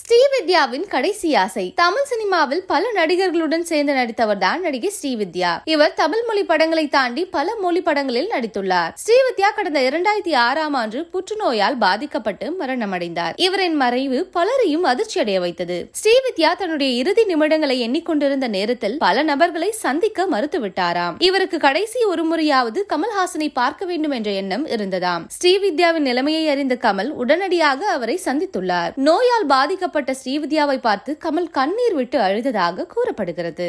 ஸ்ரீவித்யாவின் கடைசி ஆசை தமிழ் சினிமாவில் பல நடிகர்களுடன் சேர்ந்து நடித்தவர் தான் நடிகை ஸ்ரீவித்யா இவர் தமிழ் மொழி படங்களை தாண்டி பல மொழி படங்களில் நடித்துள்ளார் ஸ்ரீவித்யா கடந்த இரண்டாயிரத்தி ஆறாம் ஆண்டு புற்றுநோயால் பாதிக்கப்பட்டு மரணமடைந்தார் இவரின் மறைவு பலரையும் அதிர்ச்சி அடைய வைத்தது ஸ்ரீவித்யா தன்னுடைய இறுதி நிமிடங்களை எண்ணிக்கொண்டிருந்த நேரத்தில் பல நபர்களை சந்திக்க மறுத்துவிட்டாராம் இவருக்கு கடைசி ஒரு முறையாவது கமல்ஹாசனை பார்க்க வேண்டும் என்ற எண்ணம் இருந்ததாம் ஸ்ரீவித்யாவின் நிலைமையை அறிந்த கமல் உடனடியாக அவரை சந்தித்துள்ளார் நோயால் பாதிக்க பாதிக்கப்பட்ட ஸ்ரீவித்யாவை பார்த்து கமல் கண்ணீர் விட்டு அழுததாக கூறப்படுகிறது